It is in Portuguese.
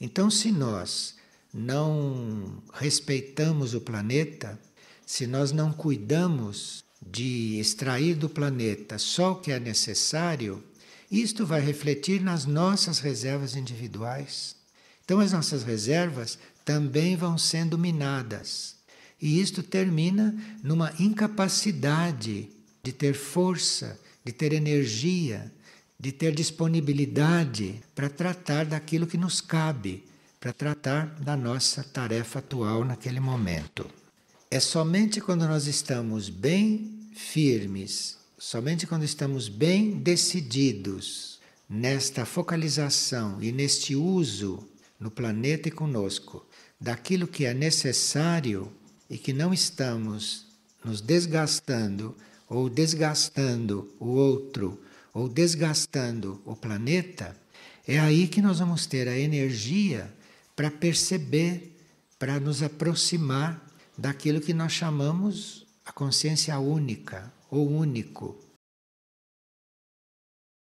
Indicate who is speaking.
Speaker 1: Então, se nós não respeitamos o planeta, se nós não cuidamos de extrair do planeta só o que é necessário, isto vai refletir nas nossas reservas individuais. Então, as nossas reservas também vão sendo minadas. E isto termina numa incapacidade de ter força, de ter energia, de ter disponibilidade para tratar daquilo que nos cabe, para tratar da nossa tarefa atual naquele momento. É somente quando nós estamos bem firmes, somente quando estamos bem decididos nesta focalização e neste uso no planeta e conosco daquilo que é necessário e que não estamos nos desgastando ou desgastando o outro ou desgastando o planeta, é aí que nós vamos ter a energia para perceber, para nos aproximar daquilo que nós chamamos a consciência única ou único.